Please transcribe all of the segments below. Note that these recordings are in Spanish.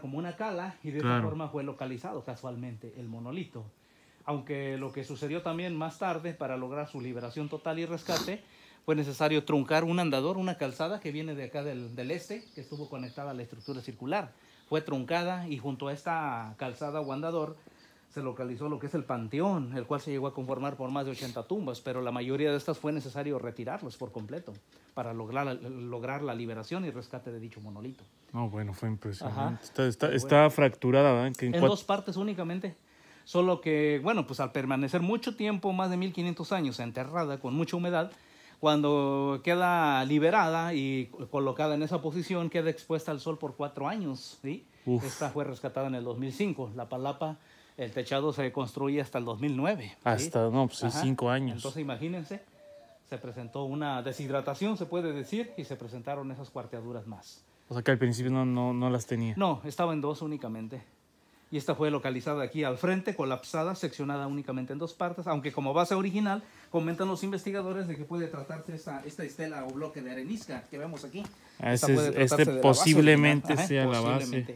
como una cala y de esa forma fue localizado casualmente el monolito. Aunque lo que sucedió también más tarde para lograr su liberación total y rescate fue necesario truncar un andador, una calzada que viene de acá del, del este, que estuvo conectada a la estructura circular. Fue truncada y junto a esta calzada o andador se localizó lo que es el Panteón, el cual se llegó a conformar por más de 80 tumbas, pero la mayoría de estas fue necesario retirarlas por completo para lograr, lograr la liberación y rescate de dicho monolito. No, bueno, fue impresionante. Está, fracturada, ¿verdad? en, en dos partes únicamente. Solo que, bueno, pues al permanecer mucho tiempo, más de 1500 años enterrada con mucha humedad, cuando queda liberada y colocada en esa posición, queda expuesta al sol por cuatro años. ¿sí? Esta fue rescatada en el 2005. La palapa, el techado se construye hasta el 2009. Hasta, no, pues cinco años. Entonces imagínense, se presentó una deshidratación, se puede decir, y se presentaron esas cuarteaduras más. O sea que al principio no, no, no las tenía. No, estaba en dos únicamente y esta fue localizada aquí al frente, colapsada, seccionada únicamente en dos partes, aunque como base original comentan los investigadores de que puede tratarse esta, esta estela o bloque de arenisca que vemos aquí. Ah, este posiblemente sea la base.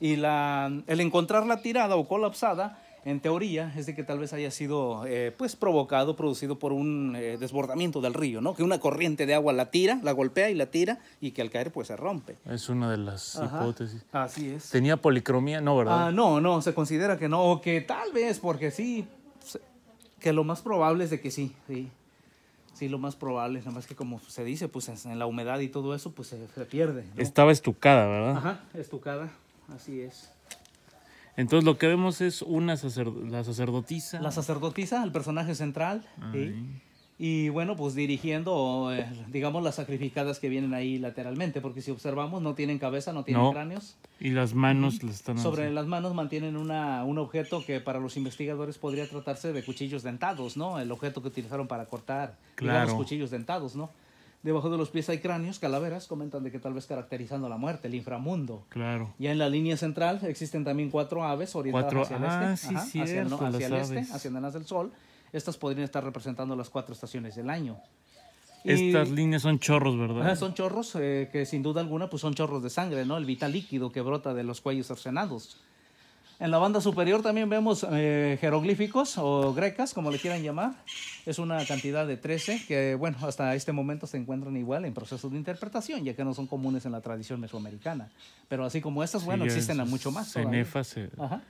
Y la, el encontrarla tirada o colapsada en teoría es de que tal vez haya sido eh, pues provocado, producido por un eh, desbordamiento del río, ¿no? Que una corriente de agua la tira, la golpea y la tira y que al caer pues se rompe. Es una de las hipótesis. Así es. ¿Tenía policromía? No, ¿verdad? Ah, no, no, se considera que no, o que tal vez porque sí, que lo más probable es de que sí, sí. Sí, lo más probable, nada más que como se dice, pues en la humedad y todo eso, pues se, pierde. Estaba estucada, ¿verdad? Ajá, estucada, así es. Entonces lo que vemos es una la sacerdotisa. La sacerdotisa, el personaje central. Y bueno, pues dirigiendo, eh, digamos, las sacrificadas que vienen ahí lateralmente, porque si observamos no tienen cabeza, no tienen cráneos. Y las manos las están Sobre las manos mantienen una, un objeto que para los investigadores podría tratarse de cuchillos dentados, ¿no? El objeto que utilizaron para cortar, claro. cuchillos dentados, ¿no? debajo de los pies hay cráneos, calaveras, comentan de que tal vez caracterizando la muerte, el inframundo. Claro. Ya en la línea central existen también cuatro aves orientadas hacia el este, sí, hacia, el, hacia el este, hacia el del sol. Estas podrían estar representando las cuatro estaciones del año. Estas líneas son chorros, ¿verdad? son chorros eh, que sin duda alguna pues son chorros de sangre, ¿no? El vital líquido que brota de los cuellos cercenados. En la banda superior también vemos eh, jeroglíficos o grecas, como le quieran llamar. Es una cantidad de 13 que, bueno, hasta este momento se encuentran igual en procesos de interpretación, ya que no son comunes en la tradición mesoamericana. Pero así como estas, bueno, existen a mucho más. Ajá.